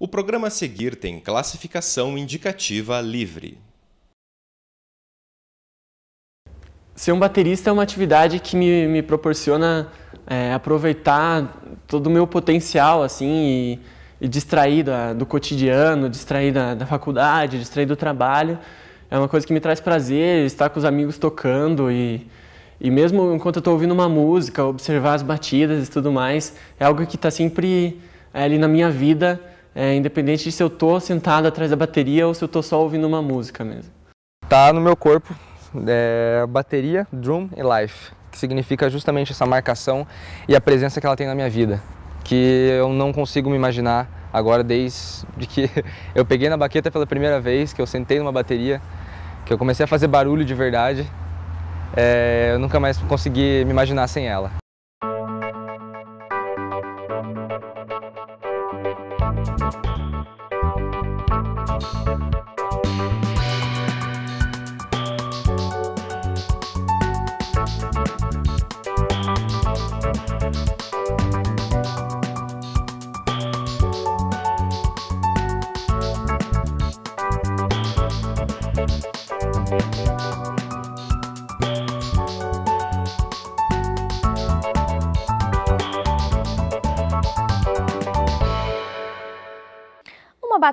O programa a seguir tem classificação indicativa livre. Ser um baterista é uma atividade que me, me proporciona é, aproveitar todo o meu potencial assim e, e distrair da, do cotidiano, distrair da, da, faculdade, distrair do trabalho. É uma coisa que me traz prazer estar com os amigos tocando e, e mesmo enquanto eu estou ouvindo uma música, observar as batidas e tudo mais, é algo que está sempre é, ali na minha vida é, independente de se eu tô sentado atrás da bateria ou se eu tô só ouvindo uma música mesmo. Tá no meu corpo é, bateria, drum e life, que significa justamente essa marcação e a presença que ela tem na minha vida, que eu não consigo me imaginar agora desde que eu peguei na baqueta pela primeira vez, que eu sentei numa bateria, que eu comecei a fazer barulho de verdade, é, eu nunca mais consegui me imaginar sem ela.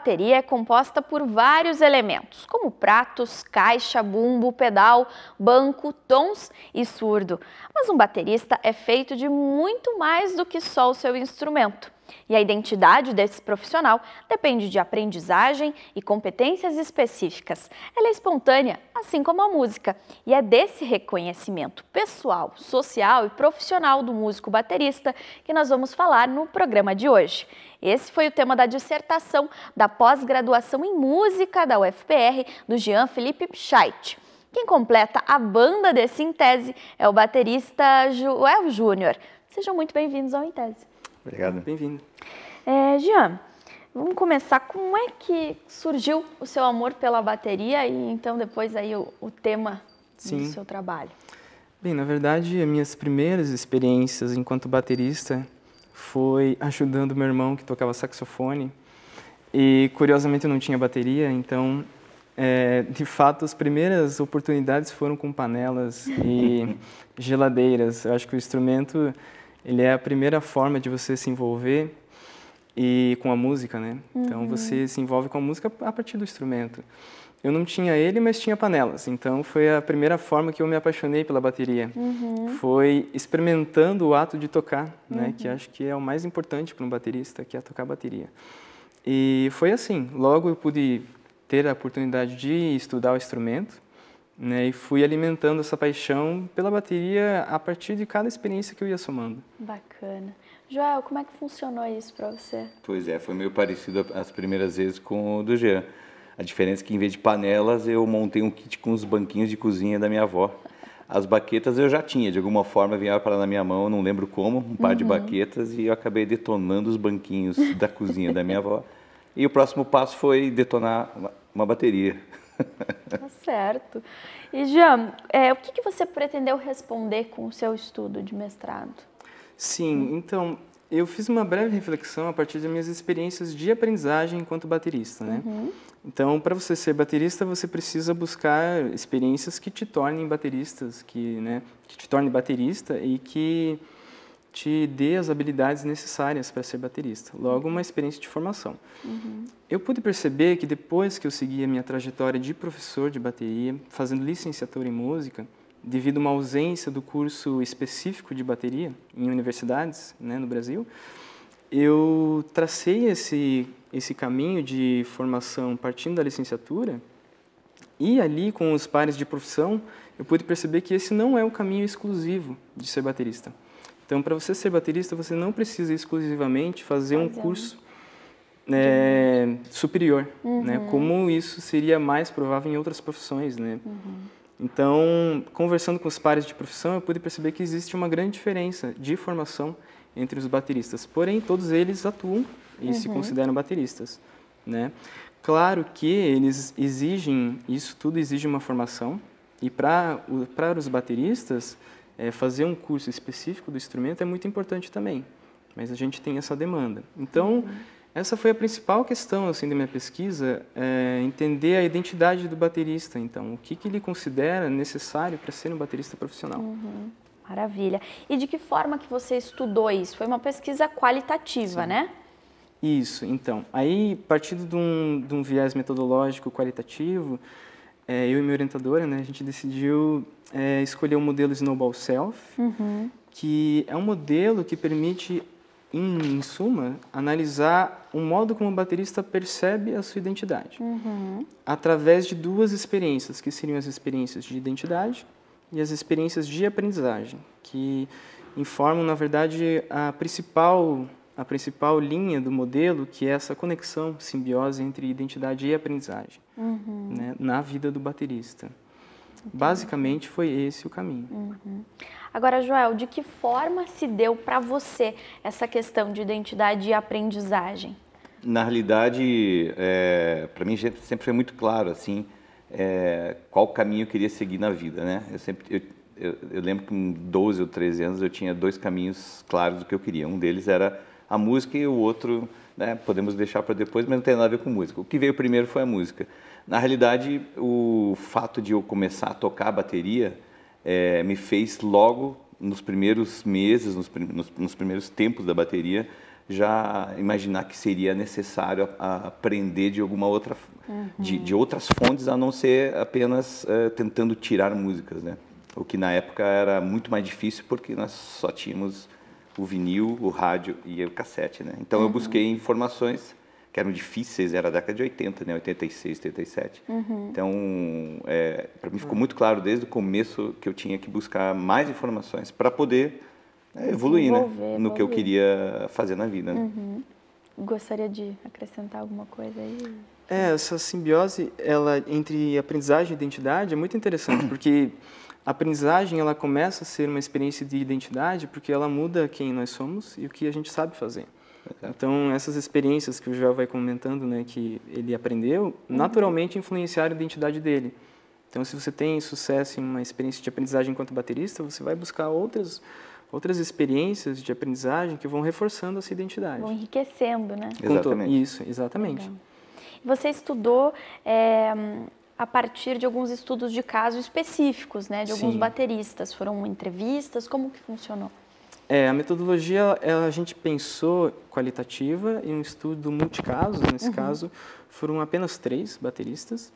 bateria é composta por vários elementos, como pratos, caixa, bumbo, pedal, banco, tons e surdo. Mas um baterista é feito de muito mais do que só o seu instrumento. E a identidade desse profissional depende de aprendizagem e competências específicas. Ela é espontânea, assim como a música, e é desse reconhecimento pessoal, social e profissional do músico baterista que nós vamos falar no programa de hoje. Esse foi o tema da dissertação da pós-graduação em música da UFPR do Jean Felipe Scheidt. Quem completa a banda desse Intese é o baterista Joel é Júnior. Sejam muito bem-vindos ao Intese. Obrigado. Bem-vindo. É, Jean, vamos começar. Como é que surgiu o seu amor pela bateria e então depois aí o, o tema Sim. do seu trabalho? Bem, na verdade, as minhas primeiras experiências enquanto baterista foi ajudando meu irmão que tocava saxofone e curiosamente eu não tinha bateria, então é, de fato as primeiras oportunidades foram com panelas e geladeiras. Eu acho que o instrumento ele é a primeira forma de você se envolver e com a música, né? Então, uhum. Então você se envolve com a música a partir do instrumento. Eu não tinha ele, mas tinha panelas. Então foi a primeira forma que eu me apaixonei pela bateria. Uhum. Foi experimentando o ato de tocar, né? Uhum. Que acho que é o mais importante para um baterista, que é tocar bateria. E foi assim. Logo eu pude ter a oportunidade de estudar o instrumento né, e fui alimentando essa paixão pela bateria a partir de cada experiência que eu ia somando. Bacana. Joel, como é que funcionou isso para você? Pois é, foi meio parecido as primeiras vezes com o do Jean. A diferença é que em vez de panelas, eu montei um kit com os banquinhos de cozinha da minha avó. As baquetas eu já tinha, de alguma forma vinha para na minha mão, não lembro como, um par uhum. de baquetas e eu acabei detonando os banquinhos da cozinha da minha avó. E o próximo passo foi detonar uma bateria. Tá certo. E Jean, é, o que, que você pretendeu responder com o seu estudo de mestrado? Sim, então eu fiz uma breve reflexão a partir das minhas experiências de aprendizagem enquanto baterista, né? Uhum. Então, para você ser baterista, você precisa buscar experiências que te tornem bateristas, que, né, que te tornem baterista e que te dê as habilidades necessárias para ser baterista. Logo, uma experiência de formação. Uhum. Eu pude perceber que depois que eu segui a minha trajetória de professor de bateria, fazendo licenciatura em música, devido a uma ausência do curso específico de bateria em universidades né, no Brasil, eu tracei esse, esse caminho de formação partindo da licenciatura e ali com os pares de profissão, eu pude perceber que esse não é o caminho exclusivo de ser baterista. Então, para você ser baterista, você não precisa exclusivamente fazer um né? curso é, superior, né? uhum. né? Como isso seria mais provável em outras profissões, né? Uhum. Então, conversando com os pares de profissão, eu pude perceber que existe uma grande diferença de formação entre os bateristas. Porém, todos eles atuam e se uhum. consideram bateristas, né? Claro que eles exigem, isso tudo exige uma formação. E para os bateristas, é, fazer um curso específico do instrumento é muito importante também, mas a gente tem essa demanda. Então, uhum. essa foi a principal questão assim da minha pesquisa, é entender a identidade do baterista. Então, o que, que ele considera necessário para ser um baterista profissional? Uhum. Maravilha. E de que forma que você estudou isso? Foi uma pesquisa qualitativa, Sim. né? Isso, então. Aí, partindo de um, de um viés metodológico qualitativo, é, eu e minha orientadora, né, a gente decidiu é, escolher o modelo Snowball Self, uhum. que é um modelo que permite, em, em, suma, analisar o modo como o baterista percebe a sua identidade, uhum. através de duas experiências, que seriam as experiências de identidade e as experiências de aprendizagem, que informam, na verdade, a principal a principal linha do modelo, que é essa conexão, simbiose entre identidade e aprendizagem uhum. né, na vida do baterista. Entendi. Basicamente foi esse o caminho. Uhum. Agora, Joel, de que forma se deu para você essa questão de identidade e aprendizagem? Na realidade, é, para mim sempre foi muito claro assim é, qual caminho eu queria seguir na vida, né? Eu sempre eu, eu, eu lembro que com 12 ou 13 anos eu tinha dois caminhos claros do que eu queria. Um deles era a música e o outro né, podemos deixar para depois, mas não tem nada a ver com música. O que veio primeiro foi a música. Na realidade, o fato de eu começar a tocar a bateria é, me fez logo nos primeiros meses, nos, nos, nos, primeiros tempos da bateria, já imaginar que seria necessário a, a aprender de alguma outra, uhum. de, de, outras fontes, a não ser apenas é, tentando tirar músicas, né? O que na época era muito mais difícil porque nós só tínhamos o vinil, o rádio e o cassete, né? Então uhum. eu busquei informações que eram difíceis, era a década de 80, né? 86, 87. Uhum. Então, é, para mim ficou muito claro desde o começo que eu tinha que buscar mais informações para poder é, evoluir, né? Evoluir. No que eu queria fazer na vida. Né? Uhum. Gostaria de acrescentar alguma coisa aí? É, essa simbiose ela entre aprendizagem e identidade é muito interessante, porque a aprendizagem ela começa a ser uma experiência de identidade porque ela muda quem nós somos e o que a gente sabe fazer. Então, essas experiências que o Joel vai comentando, né, que ele aprendeu, uhum. naturalmente influenciaram a identidade dele. Então, se você tem sucesso em uma experiência de aprendizagem enquanto baterista, você vai buscar outras outras experiências de aprendizagem que vão reforçando essa identidade. Vão enriquecendo, né? Exatamente. Isso, exatamente. Legal. Você estudou é, a partir de alguns estudos de caso específicos, né, de alguns Sim. bateristas. Foram entrevistas, como que funcionou? É, a metodologia a gente pensou qualitativa e um estudo multicaso, nesse uhum. caso, foram apenas três bateristas.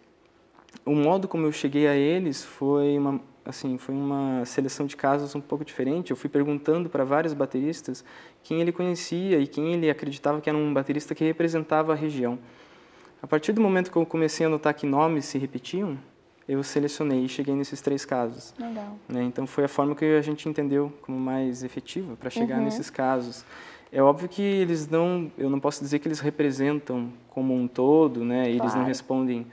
O modo como eu cheguei a eles foi uma, assim, foi uma seleção de casos um pouco diferente. Eu fui perguntando para vários bateristas quem ele conhecia e quem ele acreditava que era um baterista que representava a região. A partir do momento que eu comecei a notar que nomes se repetiam, eu selecionei e cheguei nesses três casos. Legal. Né? Então foi a forma que a gente entendeu como mais efetiva para chegar uhum. nesses casos. É óbvio que eles não, eu não posso dizer que eles representam como um todo, né? Claro. Eles não respondem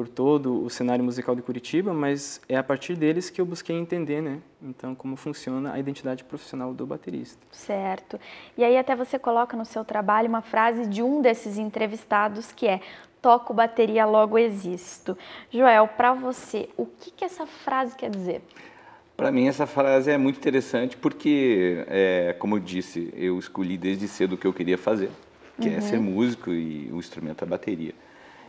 por todo o cenário musical de Curitiba, mas é a partir deles que eu busquei entender, né? Então, como funciona a identidade profissional do baterista. Certo. E aí até você coloca no seu trabalho uma frase de um desses entrevistados que é toco bateria, logo existo. Joel, para você, o que, que essa frase quer dizer? Para mim, essa frase é muito interessante porque, é, como eu disse, eu escolhi desde cedo o que eu queria fazer, que é uhum. é ser músico e o instrumento é bateria.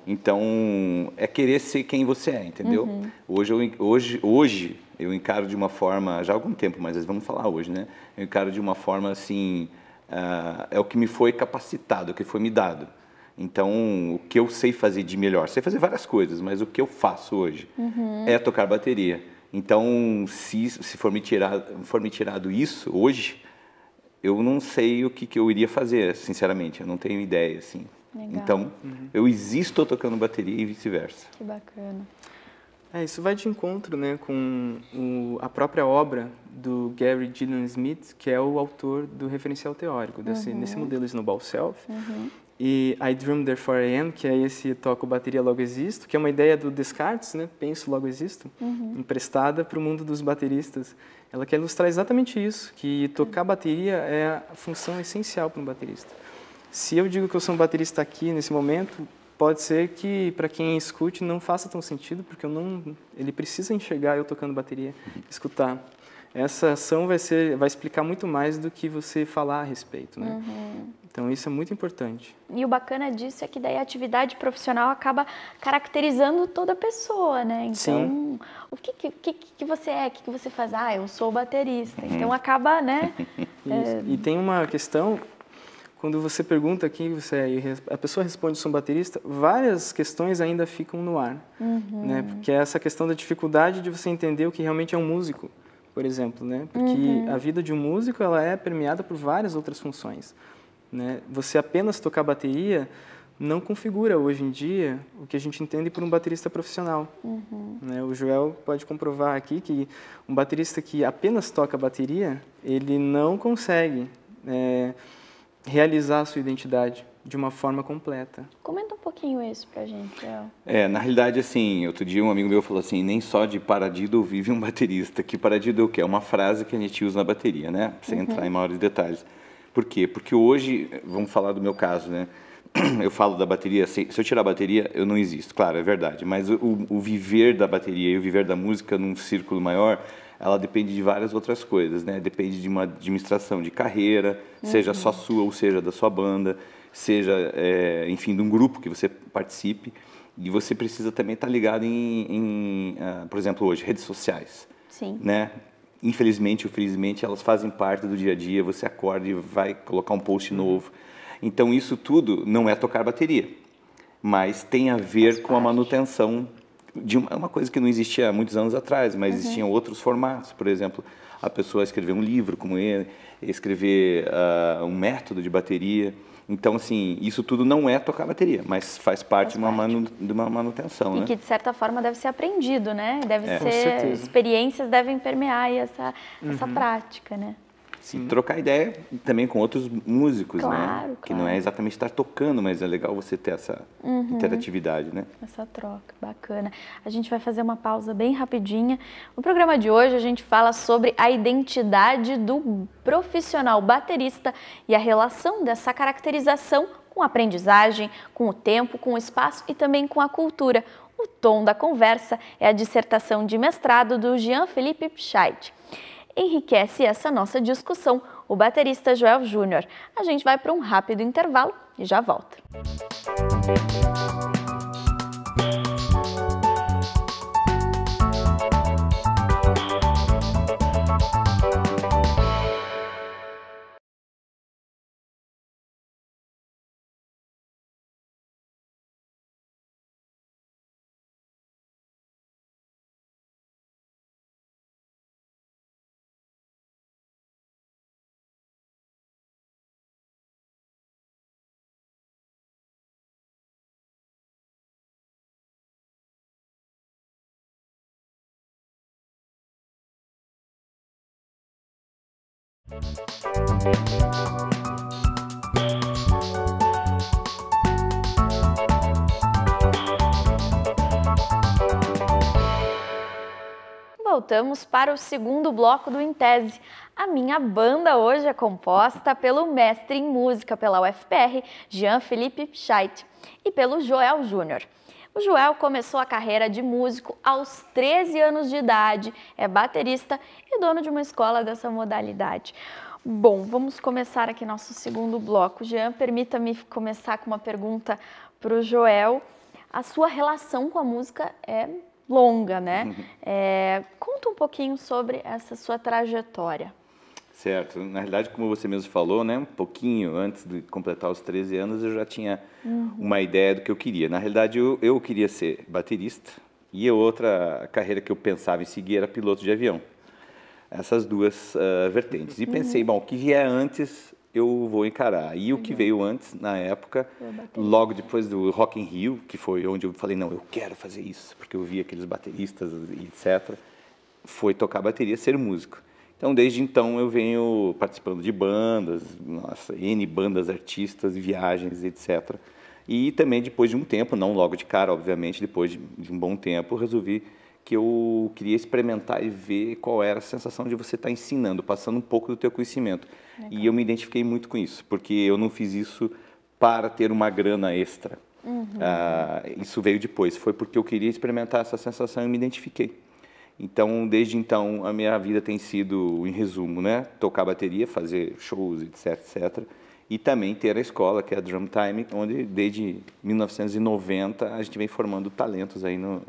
Então, é querer ser quem você é, entendeu? Uhum. Hoje, eu, hoje, hoje eu encaro de uma forma, já há algum tempo, mas vamos falar hoje, né? Eu encaro de uma forma assim, uh, é o que me foi capacitado, o que foi me dado. Então, o que eu sei fazer de melhor? Sei fazer várias coisas, mas o que eu faço hoje uhum. é tocar bateria. Então, se, se for, me tirado, for me tirado isso hoje, eu não sei o que, que eu iria fazer, sinceramente. Eu não tenho ideia, assim. Legal. Então, uhum. eu existo tocando bateria e vice-versa. Que bacana. É, isso vai de encontro né, com o, a própria obra do Gary Dillon Smith, que é o autor do referencial teórico, desse, uhum. modelo Snowball Self. Uhum. E I Dream Therefore I Am, que é esse toco bateria logo existo, que é uma ideia do Descartes, né, penso logo existo, uhum. emprestada para o mundo dos bateristas. Ela quer ilustrar exatamente isso, que tocar bateria é a função essencial para um baterista. Se eu digo que eu sou um baterista aqui nesse momento, pode ser que para quem escute não faça tão sentido, porque eu não, ele precisa enxergar eu tocando bateria, escutar. Essa ação vai ser, vai explicar muito mais do que você falar a respeito, né? Uhum. Então isso é muito importante. E o bacana disso é que daí a atividade profissional acaba caracterizando toda a pessoa, né? Então, Sim. o que que, que, você é, o que, que você faz? Ah, eu sou baterista. Uhum. Então acaba, né? é... E tem uma questão quando você pergunta quem você é e a pessoa responde sou um baterista, várias questões ainda ficam no ar, uhum. né? Porque é essa questão da dificuldade de você entender o que realmente é um músico, por exemplo, né? Porque uhum. a vida de um músico ela é permeada por várias outras funções, né? Você apenas tocar bateria não configura hoje em dia o que a gente entende por um baterista profissional. Uhum. Né? O Joel pode comprovar aqui que um baterista que apenas toca bateria, ele não consegue é, realizar a sua identidade de uma forma completa. Comenta um pouquinho isso pra gente, É, na realidade, assim, outro dia um amigo meu falou assim, nem só de paradido vive um baterista. Que paradido é o quê? É uma frase que a gente usa na bateria, né? Sem uhum. entrar em maiores detalhes. Por quê? Porque hoje, vamos falar do meu caso, né? Eu falo da bateria, se eu tirar a bateria, eu não existo, claro, é verdade. Mas o, o viver da bateria e o viver da música num círculo maior ela depende de várias outras coisas, né? Depende de uma administração de carreira, uhum. seja só uhum. sua ou seja da sua banda, seja, é, enfim, de um grupo que você participe. E você precisa também estar tá ligado em, em uh, por exemplo, hoje, redes sociais. Sim. Né? Infelizmente ou felizmente, elas fazem parte do dia a dia. Você acorda e vai colocar um post uhum. novo. Então, isso tudo não é tocar bateria, mas tem a ver com a manutenção de uma, é uma coisa que não existia há muitos anos atrás, mas uhum. existiam outros formatos, por exemplo, a pessoa escrever um livro como ele, escrever uh, um método de bateria. Então, assim, isso tudo não é tocar bateria, mas faz parte, faz parte. Uma manu, de uma manutenção, e né? que, de certa forma, deve ser aprendido, né? Deve é. ser... Experiências devem permear essa, uhum. essa prática, né? Sim. E trocar ideia também com outros músicos, claro, né? Claro. Que não é exatamente estar tocando, mas é legal você ter essa uhum. interatividade, né? Essa troca, bacana. A gente vai fazer uma pausa bem rapidinha. No programa de hoje a gente fala sobre a identidade do profissional baterista e a relação dessa caracterização com a aprendizagem, com o tempo, com o espaço e também com a cultura. O tom da conversa é a dissertação de mestrado do Jean Felipe Pscheid enriquece essa nossa discussão o baterista Joel Júnior. A gente vai para um rápido intervalo e já volta. Música voltamos para o segundo bloco do Intese. A minha banda hoje é composta pelo mestre em música pela UFPR, Jean Felipe Scheidt, e pelo Joel Júnior. O Joel começou a carreira de músico aos 13 anos de idade, é baterista e dono de uma escola dessa modalidade. Bom, vamos começar aqui nosso segundo bloco. Jean, permita-me começar com uma pergunta para o Joel. A sua relação com a música é longa, né? Uhum. É, conta um pouquinho sobre essa sua trajetória. Certo. Na realidade, como você mesmo falou, né, um pouquinho antes de completar os 13 anos, eu já tinha uhum. uma ideia do que eu queria. Na realidade, eu, eu queria ser baterista e a outra carreira que eu pensava em seguir era piloto de avião essas duas uh, vertentes. E pensei, bom, o que vier antes eu vou encarar. E o que uhum. veio antes, na época, logo depois do Rock in Rio, que foi onde eu falei, não, eu quero fazer isso, porque eu vi aqueles bateristas e etc., foi tocar bateria, ser músico. Então, desde então, eu venho participando de bandas, nossa, N bandas, artistas, viagens, etc., e também depois de um tempo, não logo de cara, obviamente, depois de, de um bom tempo, resolvi que eu queria experimentar e ver qual era a sensação de você estar tá ensinando, passando um pouco do teu conhecimento. Legal. E eu me identifiquei muito com isso, porque eu não fiz isso para ter uma grana extra. Uhum. Ah, isso veio depois, foi porque eu queria experimentar essa sensação e me identifiquei. Então, desde então, a minha vida tem sido, em resumo, né, tocar bateria, fazer shows, etc, etc, e também ter a escola, que é a Drum Time, onde desde 1990 a gente vem formando talentos aí no,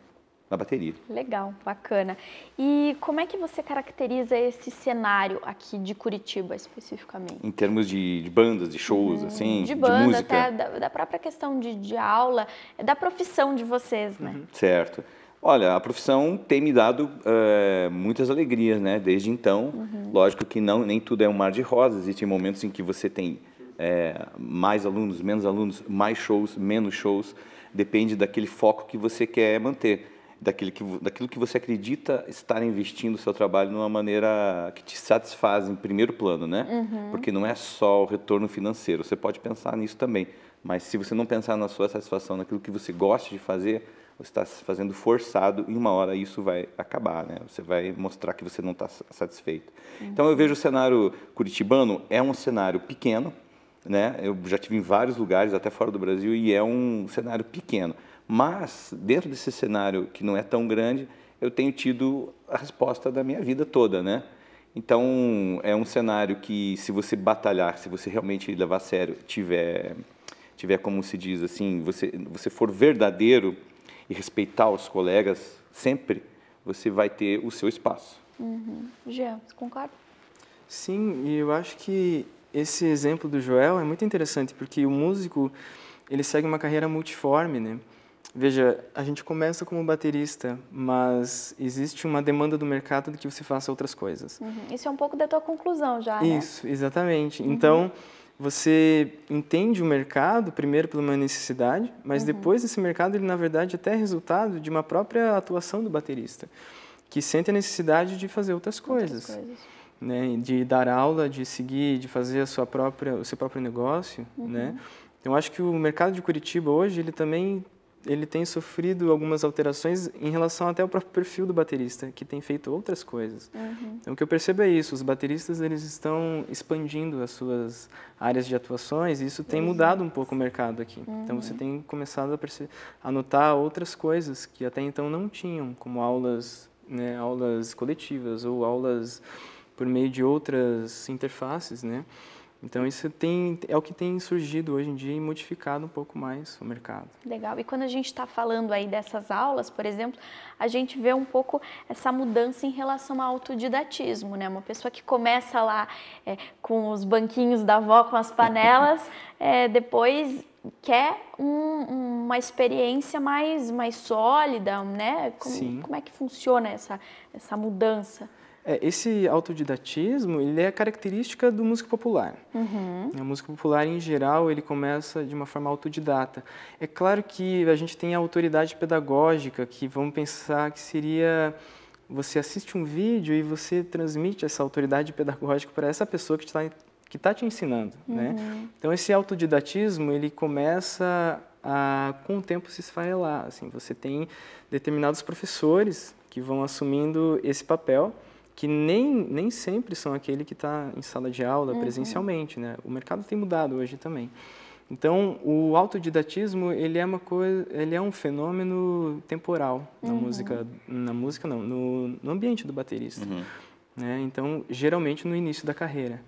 na bateria. Legal, bacana. E como é que você caracteriza esse cenário aqui de Curitiba especificamente? Em termos de, de bandas, de shows, hum, assim, de, banda, de música? até da, da própria questão de, de, aula, é da profissão de vocês, né? Uhum. Certo. Olha, a profissão tem me dado é, muitas alegrias, né? Desde então, uhum. lógico que não, nem tudo é um mar de rosas. Existem momentos em que você tem é, mais alunos, menos alunos, mais shows, menos shows. Depende daquele foco que você quer manter daquilo que, daquilo que você acredita estar investindo o seu trabalho de uma maneira que te satisfaz em primeiro plano, né? Uhum. Porque não é só o retorno financeiro, você pode pensar nisso também, mas se você não pensar na sua satisfação, naquilo que você gosta de fazer, você está fazendo forçado e uma hora isso vai acabar, né? Você vai mostrar que você não está satisfeito. Uhum. Então eu vejo o cenário curitibano é um cenário pequeno, né? Eu já tive em vários lugares, até fora do Brasil, e é um cenário pequeno. Mas, dentro desse cenário que não é tão grande, eu tenho tido a resposta da minha vida toda, né? Então, é um cenário que, se você batalhar, se você realmente levar a sério, tiver, tiver como se diz assim, você, você for verdadeiro e respeitar os colegas sempre, você vai ter o seu espaço. Uhum. Jean, você concorda? Sim, e eu acho que esse exemplo do Joel é muito interessante, porque o músico, ele segue uma carreira multiforme, né? Veja, a gente começa como baterista, mas existe uma demanda do mercado de que você faça outras coisas. Uhum. Isso é um pouco da tua conclusão já, né? Isso, exatamente. Uhum. Então, você entende o mercado primeiro por uma necessidade, mas uhum. depois esse mercado ele na verdade até é resultado de uma própria atuação do baterista, que sente a necessidade de fazer outras coisas. Outras coisas. Né? De dar aula, de seguir, de fazer a sua própria, o seu próprio negócio, uhum. né? Então, acho que o mercado de Curitiba hoje, ele também ele tem sofrido algumas alterações em relação até ao próprio perfil do baterista, que tem feito outras coisas. Uhum. Então, o que eu percebo é isso, os bateristas eles estão expandindo as suas áreas de atuações e isso tem uhum. mudado um pouco o mercado aqui. Uhum. Então, você uhum. tem começado a, a notar outras coisas que até então não tinham, como aulas, né, aulas coletivas ou aulas por meio de outras interfaces, né? Então isso tem, é o que tem surgido hoje em dia e modificado um pouco mais o mercado. Legal. E quando a gente está falando aí dessas aulas, por exemplo, a gente vê um pouco essa mudança em relação ao autodidatismo, né? Uma pessoa que começa lá é, com os banquinhos da avó, com as panelas, é, depois quer um, uma experiência mais, mais sólida, né? Como, Sim. como é que funciona essa, essa mudança? É, esse autodidatismo ele é característica do músico popular. Uhum. A música popular em geral ele começa de uma forma autodidata. É claro que a gente tem a autoridade pedagógica que vamos pensar que seria você assiste um vídeo e você transmite essa autoridade pedagógica para essa pessoa que está que está te ensinando, né? uhum. né? Então esse autodidatismo ele começa a com o tempo se esfarelar. Assim, você tem determinados professores que vão assumindo esse papel que nem, nem sempre são aquele que está em sala de aula uhum. presencialmente, né? O mercado tem mudado hoje também. Então, o autodidatismo, ele é uma coisa, ele é um fenômeno temporal na uhum. música, na música não, no, no ambiente do baterista. Uhum. Né? Então, geralmente no início da carreira.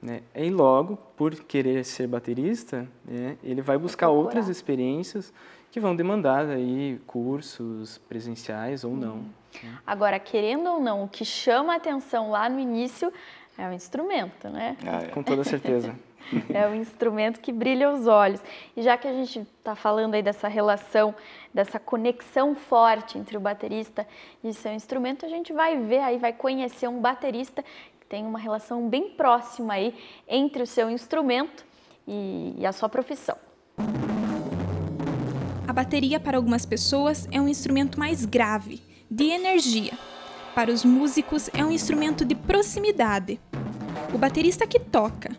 Né? E logo, por querer ser baterista, né, ele vai buscar outras experiências que vão demandar aí cursos presenciais ou não. Uhum. Né? Agora, querendo ou não, o que chama a atenção lá no início é o instrumento, né? Ah, é. Com toda certeza. é o instrumento que brilha os olhos. E já que a gente está falando aí dessa relação, dessa conexão forte entre o baterista e seu instrumento, a gente vai ver aí, vai conhecer um baterista que tem uma relação bem próxima aí entre o seu instrumento e, e a sua profissão a bateria para algumas pessoas é um instrumento mais grave, de energia. Para os músicos, é um instrumento de proximidade. O baterista que toca,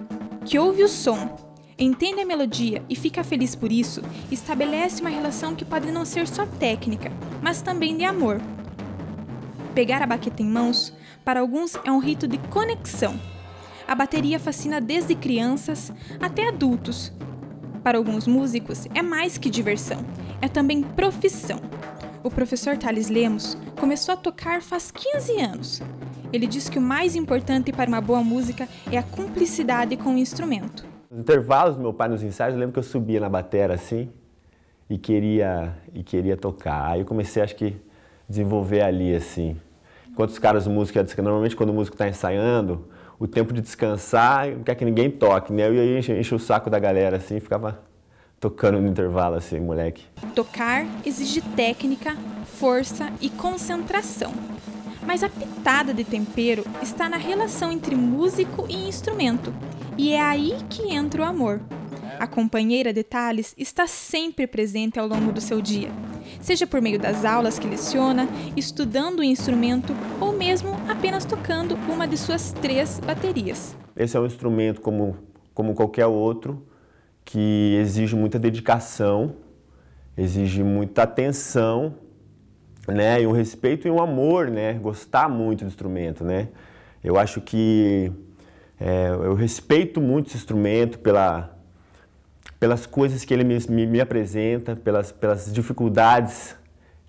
que ouve o som, entende a melodia e fica feliz por isso, estabelece uma relação que pode não ser só técnica, mas também de amor. Pegar a baqueta em mãos, para alguns, é um rito de conexão. A bateria fascina desde crianças até adultos, para alguns músicos, é mais que diversão, é também profissão. O professor Thales Lemos começou a tocar faz 15 anos. Ele diz que o mais importante para uma boa música é a cumplicidade com o instrumento. Nos intervalos do meu pai nos ensaios, eu lembro que eu subia na batera assim e queria, e queria tocar. Aí eu comecei, acho que, desenvolver ali assim. Enquanto os caras, músicos, normalmente quando o músico está ensaiando, o tempo de descansar, não quer que ninguém toque, né? E aí enche, enche o saco da galera, assim, ficava tocando no intervalo, assim, moleque. Tocar exige técnica, força e concentração. Mas a pitada de tempero está na relação entre músico e instrumento. E é aí que entra o amor a companheira de Thales está sempre presente ao longo do seu dia, seja por meio das aulas que leciona, estudando o instrumento ou mesmo apenas tocando uma de suas três baterias. Esse é um instrumento como, como qualquer outro, que exige muita dedicação, exige muita atenção, né, e um respeito e um amor, né, gostar muito do instrumento, né. Eu acho que é, eu respeito muito esse instrumento pela, pelas coisas que ele me, me, me apresenta, pelas, pelas dificuldades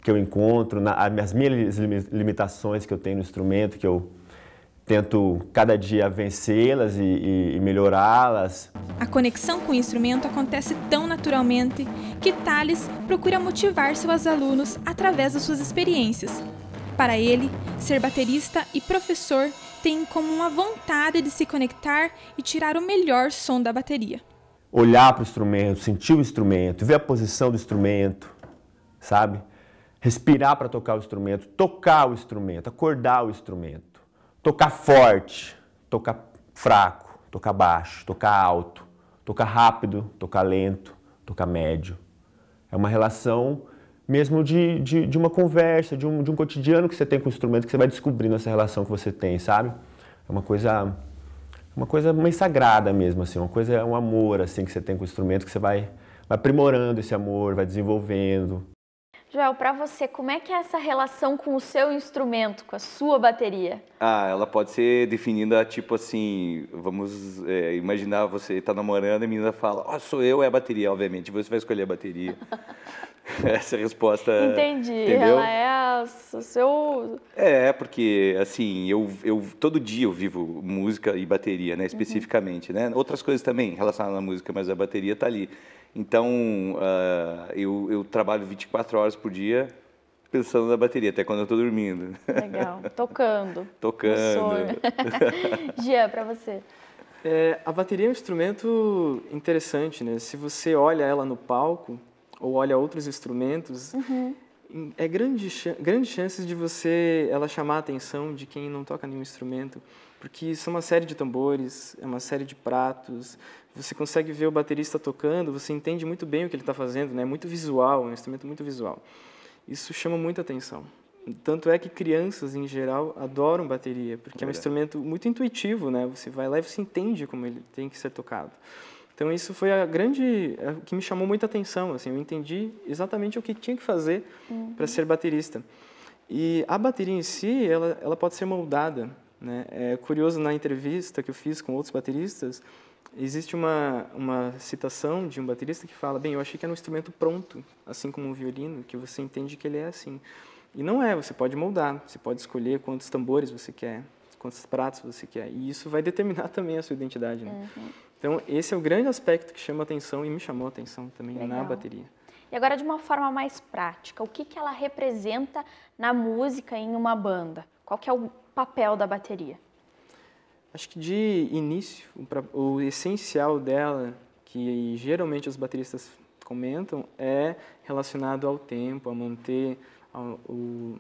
que eu encontro, na, as minhas limitações que eu tenho no instrumento, que eu tento cada dia vencê-las e, e, e melhorá-las. A conexão com o instrumento acontece tão naturalmente que Thales procura motivar seus alunos através das suas experiências. Para ele, ser baterista e professor tem como uma vontade de se conectar e tirar o melhor som da bateria olhar para o instrumento, sentir o instrumento, ver a posição do instrumento, sabe? Respirar para tocar o instrumento, tocar o instrumento, acordar o instrumento, tocar forte, tocar fraco, tocar baixo, tocar alto, tocar rápido, tocar lento, tocar médio. É uma relação mesmo de, de, de uma conversa, de um, de um cotidiano que você tem com o instrumento, que você vai descobrindo essa relação que você tem, sabe? É uma coisa uma coisa mais sagrada mesmo, assim, uma coisa é um amor assim que você tem com o instrumento que você vai, vai aprimorando esse amor, vai desenvolvendo. Joel, para você, como é que é essa relação com o seu instrumento, com a sua bateria? Ah, ela pode ser definida tipo assim, vamos é, imaginar você está namorando e a menina fala, ó, oh, sou eu, é a bateria, obviamente, você vai escolher a bateria. essa resposta. Entendi. Entendeu? Ela é o seu. É, porque assim, eu, eu todo dia eu vivo música e bateria, né? Uhum. Especificamente, uhum. né? Outras coisas também relacionadas à música, mas a bateria tá ali. Então, uh, eu, eu trabalho 24 horas por dia pensando na bateria, até quando eu estou dormindo. Legal. Tocando. Tocando. Gia, para você. É, a bateria é um instrumento interessante, né? Se você olha ela no palco ou olha outros instrumentos, uhum. Hum, é grande, grande chances de você ela chamar a atenção de quem não toca nenhum instrumento porque são é uma série de tambores, é uma série de pratos. Você consegue ver o baterista tocando, você entende muito bem o que ele está fazendo, né? É muito visual, é um instrumento muito visual. Isso chama muita atenção. Tanto é que crianças, em geral, adoram bateria, porque é, é um instrumento muito intuitivo, né? Você vai lá e você entende como ele tem que ser tocado. Então isso foi a grande a, é que me chamou muita atenção, assim, eu entendi exatamente o que tinha que fazer uhum. para ser baterista. E a bateria em si, ela, ela pode ser moldada. Né? É curioso, na entrevista que eu fiz com outros bateristas, existe uma, uma citação de um baterista que fala, bem, eu achei que era um instrumento pronto, assim como um violino, que você entende que ele é assim. E não é, você pode moldar, você pode escolher quantos tambores você quer, quantos pratos você quer, e isso vai determinar também a sua identidade. Né? Uhum. Então, esse é o grande aspecto que chama atenção e me chamou atenção também Legal. na bateria. E agora, de uma forma mais prática, o que, que ela representa na música em uma banda? Qual que é o papel da bateria? Acho que de início, o essencial dela, que geralmente os bateristas comentam, é relacionado ao tempo, a manter a, o,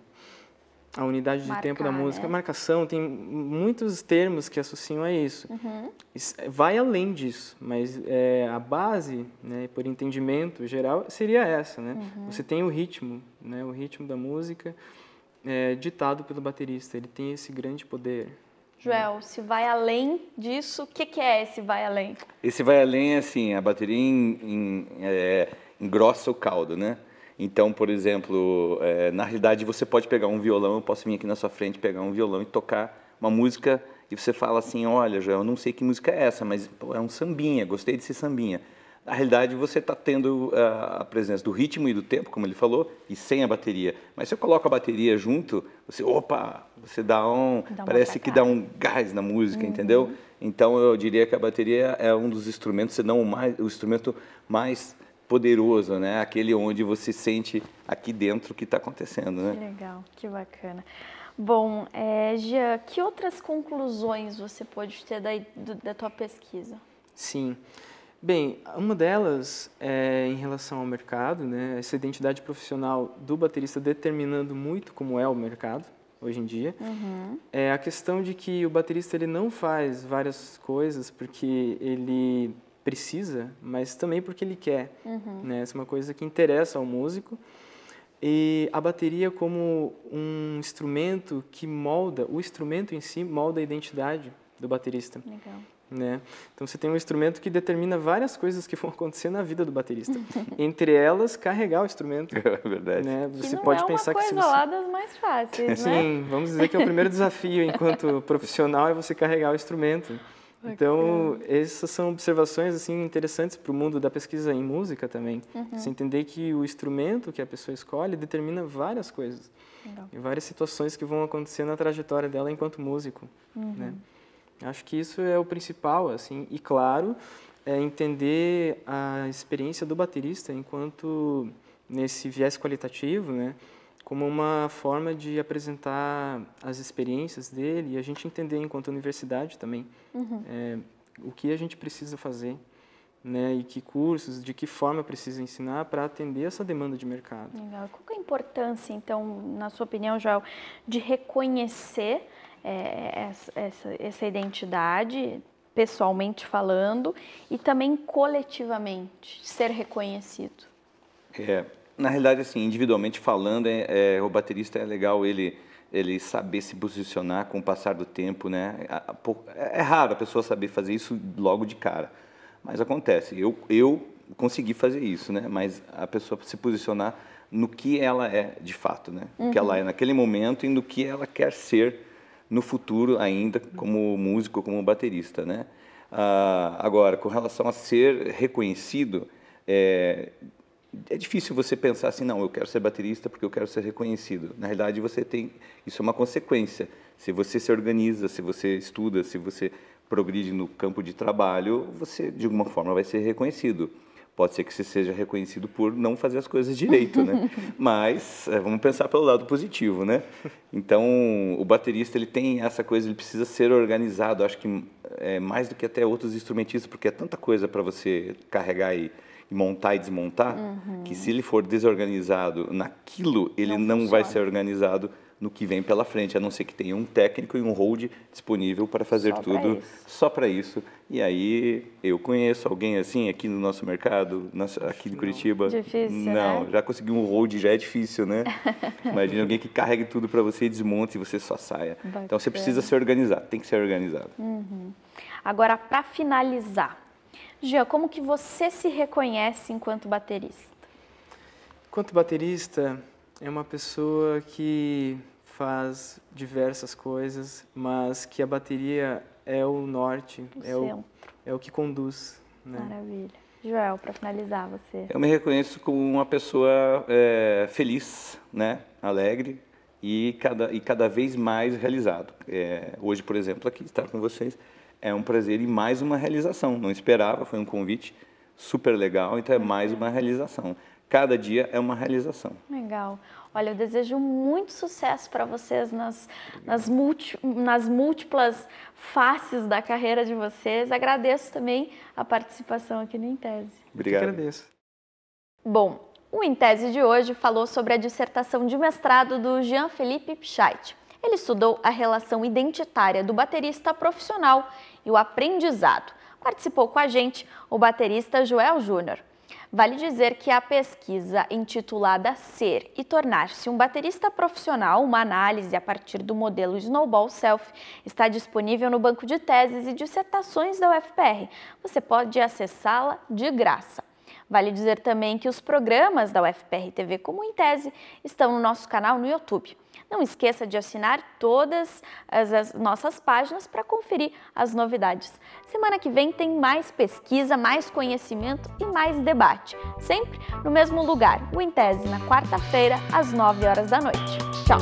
a unidade de tempo da né? música. Né? Marcação, tem muitos termos que associam a isso. Uhum. isso é, vai além disso, mas é, a base, né, por entendimento geral, seria essa. Né? Uhum. Você tem o ritmo, né, o ritmo da música é, ditado pelo baterista, ele tem esse grande poder. Né? Joel, se vai além disso, o que, que, é esse vai além? Esse vai além é assim, a bateria em, em, é, engrossa o caldo, né? Então, por exemplo, é, na realidade você pode pegar um violão, eu posso vir aqui na sua frente pegar um violão e tocar uma música e você fala assim, olha, Joel, eu não sei que música é essa, mas pô, é um sambinha, gostei desse sambinha na realidade você está tendo ah, a presença do ritmo e do tempo, como ele falou, e sem a bateria. Mas se eu coloco a bateria junto, você, opa, você dá um, dá parece que dá um gás na música, uhum. entendeu? Então eu diria que a bateria é um dos instrumentos, se não o, mais, o instrumento mais poderoso, né? Aquele onde você sente aqui dentro o que está acontecendo, né? Que legal, que bacana. Bom, é, Jean, que outras conclusões você pode ter da, da tua pesquisa? Sim. Sim. Bem, uma delas é em relação ao mercado, né? essa identidade profissional do baterista determinando muito como é o mercado hoje em dia. Uhum. É a questão de que o baterista ele não faz várias coisas porque ele precisa, mas também porque ele quer. Uhum. Né? Essa é uma coisa que interessa ao músico. E a bateria como um instrumento que molda, o instrumento em si molda a identidade do baterista. Legal. Né? Então você tem um instrumento que determina várias coisas que vão acontecer na vida do baterista. Entre elas, carregar o instrumento. É verdade. Né? Você pode é pensar que sim. você... lá das mais fáceis, né? Sim, vamos dizer que é o primeiro desafio enquanto profissional é você carregar o instrumento. Então, essas são observações assim interessantes para o mundo da pesquisa em música também. Uhum. Você entender que o instrumento que a pessoa escolhe determina várias coisas. Legal. E várias situações que vão acontecer na trajetória dela enquanto músico, né? uhum. né? Acho que isso é o principal, assim, e claro, é entender a experiência do baterista enquanto nesse viés qualitativo, né, como uma forma de apresentar as experiências dele e a gente entender enquanto universidade também uhum. é, o que a gente precisa fazer, né, e que cursos, de que forma precisa ensinar para atender essa demanda de mercado. Legal. Qual é a importância, então, na sua opinião, Joel, de reconhecer é, essa, essa identidade, pessoalmente falando, e também coletivamente, ser reconhecido? É, na realidade, assim, individualmente falando, é, é, o baterista é legal ele ele saber se posicionar com o passar do tempo, né? É, é raro a pessoa saber fazer isso logo de cara, mas acontece. Eu, eu consegui fazer isso, né? Mas a pessoa se posicionar no que ela é de fato, né? O que ela uhum. é naquele momento e no que ela quer ser no futuro ainda como músico, como baterista, né? Ah, agora, com relação a ser reconhecido, é, é difícil você pensar assim, não, eu quero ser baterista porque eu quero ser reconhecido. Na realidade, você tem isso é uma consequência. Se você se organiza, se você estuda, se você progride no campo de trabalho, você de alguma forma vai ser reconhecido. Pode ser que você seja reconhecido por não fazer as coisas direito, né? Mas é, vamos pensar pelo lado positivo, né? Então, o baterista ele tem essa coisa, ele precisa ser organizado. Acho que é mais do que até outros instrumentistas, porque é tanta coisa para você carregar e, e, montar e desmontar, uhum. que se ele for desorganizado naquilo, ele não, não vai ser organizado no que vem pela frente, a não ser que tenha um técnico e um hold disponível para fazer só tudo pra só para isso. E aí eu conheço alguém assim aqui no nosso mercado, aqui em Curitiba. Difícil, né? não, né? já consegui um hold já é difícil, né? Imagina alguém que carregue tudo para você, e desmonte e você só saia. Bacana. Então você precisa se organizar, tem que ser organizado. Uhum. Agora para finalizar, Jean, como que você se reconhece enquanto baterista? Enquanto baterista, é uma pessoa que faz diversas coisas, mas que a bateria é o norte, o é, o, é, o, que conduz. Né? Maravilha. Joel, para finalizar você. Eu me reconheço como uma pessoa é, feliz, né, alegre e cada, e cada vez mais realizado. É, hoje, por exemplo, aqui estar com vocês é um prazer e mais uma realização. Não esperava, foi um convite super legal, então é mais uma realização cada dia é uma realização. Legal. Olha, eu desejo muito sucesso para vocês nas, nas, múlti nas múltiplas faces da carreira de vocês. Agradeço também a participação aqui no Intese. Obrigado. Eu agradeço. Bom, o Intese de hoje falou sobre a dissertação de mestrado do Jean Felipe Pscheit. Ele estudou a relação identitária do baterista profissional e o aprendizado. Participou com a gente o baterista Joel Júnior. Vale dizer que a pesquisa intitulada Ser e Tornar-se um Baterista Profissional, uma análise a partir do modelo Snowball Self, está disponível no banco de teses e dissertações da UFPR. Você pode acessá-la de graça. Vale dizer também que os programas da UFPR TV, como em tese, estão no nosso canal no YouTube. Não esqueça de assinar todas as, as nossas páginas para conferir as novidades. Semana que vem tem mais pesquisa, mais conhecimento e mais debate. Sempre no mesmo lugar, o Intese, na quarta-feira, às 9 horas da noite. Tchau!